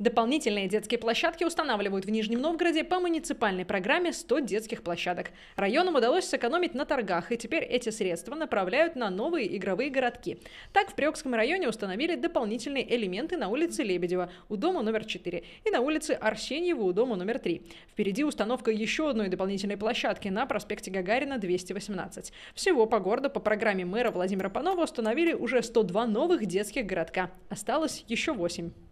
Дополнительные детские площадки устанавливают в Нижнем Новгороде по муниципальной программе 100 детских площадок. Районам удалось сэкономить на торгах, и теперь эти средства направляют на новые игровые городки. Так, в Приокском районе установили дополнительные элементы на улице Лебедева у дома номер 4 и на улице Арсеньева у дома номер 3. Впереди установка еще одной дополнительной площадки на проспекте Гагарина 218. Всего по городу по программе мэра Владимира Панова установили уже 102 новых детских городка. Осталось еще 8.